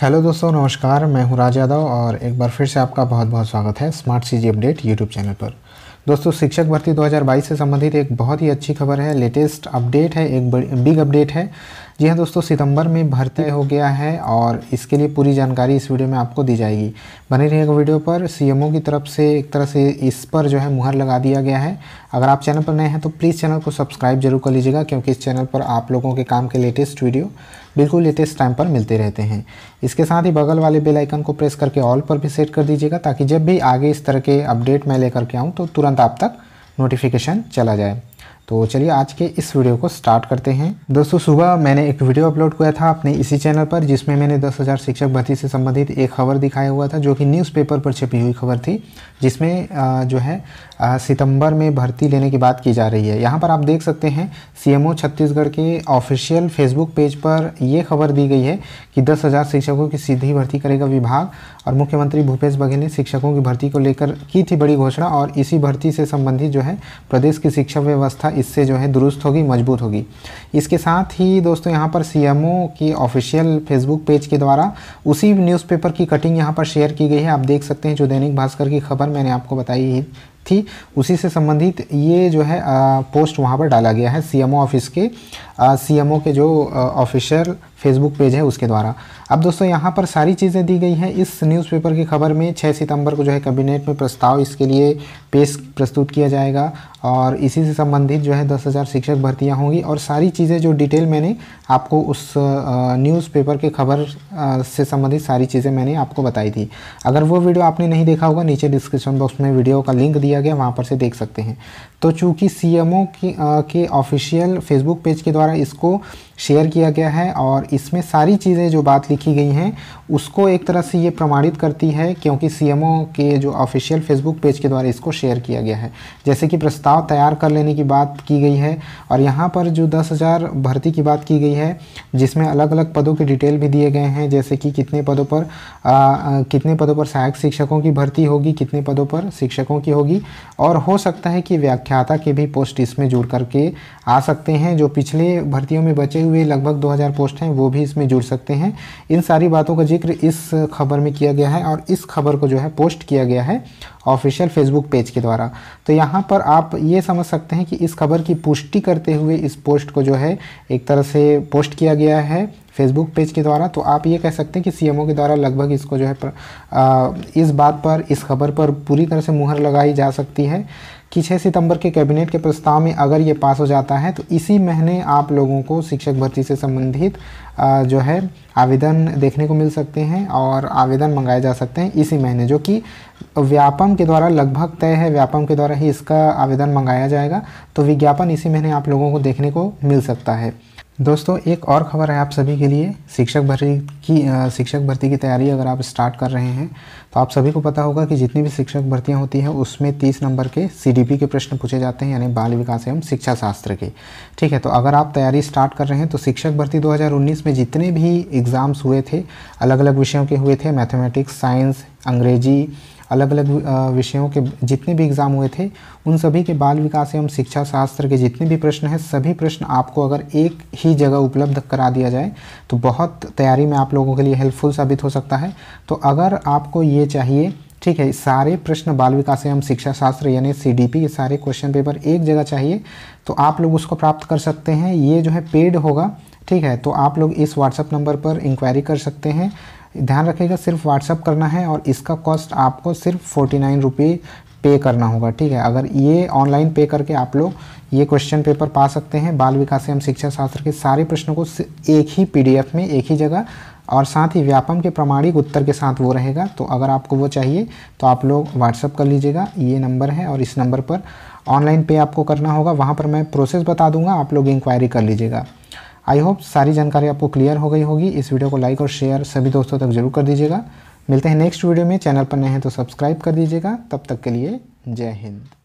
hello दोस्तों नमस्कार मैं हूं राज यादव और एक बार फिर से आपका बहुत बहुत स्वागत है smart C update YouTube channel पर दोस्तों शिक्षक भर्ती 2022 से संबंधित एक बहुत ही अच्छी खबर है लेटेस्ट अपडेट है एक बिग अपडेट है जी हाँ दोस्तों सितंबर में भर्ती हो गया है और इसके लिए पूरी जानकारी इस वीडियो में आपको दी जाएगी बने रहिएगा वीडियो पर सीएमओ की तरफ से एक तरह से इस पर जो है मुहर लगा दिया गया है अगर आप चैनल पर नए हैं तो प्लीज़ चैनल को सब्सक्राइब जरूर कर लीजिएगा क्योंकि इस चैनल पर आप लोगों के काम के लेटेस्ट वीडियो बिल्कुल लेटेस्ट टाइम पर मिलते रहते हैं इसके साथ ही बगल वाले बेल आइकन को प्रेस करके ऑल पर भी सेट कर दीजिएगा ताकि जब भी आगे इस तरह के अपडेट मैं लेकर के आऊँ तो तुरंत आप तक नोटिफिकेशन चला जाए तो चलिए आज के इस वीडियो को स्टार्ट करते हैं दोस्तों सुबह मैंने एक वीडियो अपलोड किया था अपने इसी चैनल पर जिसमें मैंने 10,000 शिक्षक भर्ती से संबंधित एक खबर दिखाया हुआ था जो कि न्यूज़पेपर पर छपी हुई खबर थी जिसमें जो है सितंबर में भर्ती लेने की बात की जा रही है यहाँ पर आप देख सकते हैं सीएमओ छत्तीसगढ़ के ऑफिशियल फेसबुक पेज पर ये खबर दी गई है कि दस हज़ार शिक्षकों की सीधी भर्ती करेगा विभाग और मुख्यमंत्री भूपेश बघेल ने शिक्षकों की भर्ती को लेकर की थी बड़ी घोषणा और इसी भर्ती से संबंधित जो है प्रदेश की शिक्षा व्यवस्था इससे जो है दुरुस्त होगी मजबूत होगी इसके साथ ही दोस्तों यहाँ पर सी एम ओ की ऑफिशियल फेसबुक पेज के द्वारा उसी न्यूज़पेपर की कटिंग यहाँ पर शेयर की गई है आप देख सकते हैं जो दैनिक भास्कर की खबर मैंने आपको बताई थी उसी से संबंधित ये जो है आ, पोस्ट वहाँ पर डाला गया है सीएमओ ऑफिस के सीएमओ के जो ऑफिशियल फेसबुक पेज है उसके द्वारा अब दोस्तों यहाँ पर सारी चीज़ें दी गई हैं इस न्यूज़पेपर की खबर में 6 सितंबर को जो है कैबिनेट में प्रस्ताव इसके लिए पेश प्रस्तुत किया जाएगा और इसी से संबंधित जो है दस हज़ार शिक्षक भर्तियाँ होंगी और सारी चीज़ें जो डिटेल मैंने आपको उस न्यूज़पेपर के खबर से संबंधित सारी चीज़ें मैंने आपको बताई थी अगर वो वीडियो आपने नहीं देखा होगा नीचे डिस्क्रिप्शन बॉक्स में वीडियो का लिंक दिया दिया गया वहाँ पर से देख सकते हैं तो चूँकि सी एम के ऑफिशियल फेसबुक पेज के द्वारा इसको शेयर किया गया है और इसमें सारी चीज़ें जो बात लिखी गई हैं उसको एक तरह से ये प्रमाणित करती है क्योंकि सीएमओ के जो ऑफिशियल फेसबुक पेज के द्वारा इसको शेयर किया गया है जैसे कि प्रस्ताव तैयार कर लेने की बात की गई है और यहाँ पर जो दस हज़ार भर्ती की बात की गई है जिसमें अलग अलग पदों के डिटेल भी दिए गए हैं जैसे कि कितने पदों पर आ, कितने पदों पर सहायक शिक्षकों की भर्ती होगी कितने पदों पर शिक्षकों की होगी और हो सकता है कि व्याख्याता के भी पोस्ट इसमें जुड़ करके आ सकते हैं जो पिछले भर्तियों में बचे हुए लगभग 2000 पोस्ट हैं वो भी इसमें जुड़ सकते हैं इन सारी बातों का जिक्र इस खबर में किया गया है और इस खबर को जो है पोस्ट किया गया है ऑफिशियल फेसबुक पेज के द्वारा तो यहाँ पर आप ये समझ सकते हैं कि इस खबर की पुष्टि करते हुए इस पोस्ट को जो है एक तरह से पोस्ट किया गया है फेसबुक पेज के द्वारा तो आप ये कह सकते हैं कि सीएमओ के द्वारा लगभग इसको जो है पर, आ, इस बात पर इस खबर पर पूरी तरह से मुहर लगाई जा सकती है कि छः सितंबर के कैबिनेट के प्रस्ताव में अगर ये पास हो जाता है तो इसी महीने आप लोगों को शिक्षक भर्ती से संबंधित जो है आवेदन देखने को मिल सकते हैं और आवेदन मंगाए जा सकते हैं इसी महीने जो कि व्यापम के द्वारा लगभग तय है व्यापम के द्वारा ही इसका आवेदन मंगाया जाएगा तो विज्ञापन इसी महीने आप लोगों को देखने को मिल सकता है दोस्तों एक और खबर है आप सभी के लिए शिक्षक भर्ती की शिक्षक भर्ती की तैयारी अगर आप स्टार्ट कर रहे हैं तो आप सभी को पता होगा कि जितनी भी शिक्षक भर्तियां होती हैं उसमें 30 नंबर के सीडीपी के प्रश्न पूछे जाते हैं यानी बाल विकास एवं शिक्षा शास्त्र के ठीक है तो अगर आप तैयारी स्टार्ट कर रहे हैं तो शिक्षक भर्ती दो में जितने भी एग्ज़ाम्स हुए थे अलग अलग विषयों के हुए थे मैथमेटिक्स साइंस अंग्रेजी अलग अलग विषयों के जितने भी एग्ज़ाम हुए थे उन सभी के बाल विकास एवं शिक्षा शास्त्र के जितने भी प्रश्न हैं सभी प्रश्न आपको अगर एक ही जगह उपलब्ध करा दिया जाए तो बहुत तैयारी में आप लोगों के लिए हेल्पफुल साबित हो सकता है तो अगर आपको ये चाहिए ठीक है सारे प्रश्न बाल विकास एवं शिक्षा शास्त्र यानी सीडीपी के सारे क्वेश्चन पेपर एक जगह चाहिए तो आप लोग उसको प्राप्त कर सकते हैं ये जो है पेड होगा ठीक है तो आप लोग इस व्हाट्सएप नंबर पर इंक्वायरी कर सकते हैं ध्यान रखिएगा सिर्फ व्हाट्सअप करना है और इसका कॉस्ट आपको सिर्फ फोर्टी नाइन रुपी पे करना होगा ठीक है अगर ये ऑनलाइन पे करके आप लोग ये क्वेश्चन पेपर पा सकते हैं बाल विकास एवं शिक्षा शास्त्र के सारे प्रश्नों को एक ही पी में एक ही जगह और साथ ही व्यापम के प्रमाणिक उत्तर के साथ वो रहेगा तो अगर आपको वो चाहिए तो आप लोग व्हाट्सअप कर लीजिएगा ये नंबर है और इस नंबर पर ऑनलाइन पे आपको करना होगा वहाँ पर मैं प्रोसेस बता दूंगा आप लोग इंक्वायरी कर लीजिएगा आई होप सारी जानकारी आपको क्लियर हो गई होगी इस वीडियो को लाइक और शेयर सभी दोस्तों तक जरूर कर दीजिएगा मिलते हैं नेक्स्ट वीडियो में चैनल पर नए हैं तो सब्सक्राइब कर दीजिएगा तब तक के लिए जय हिंद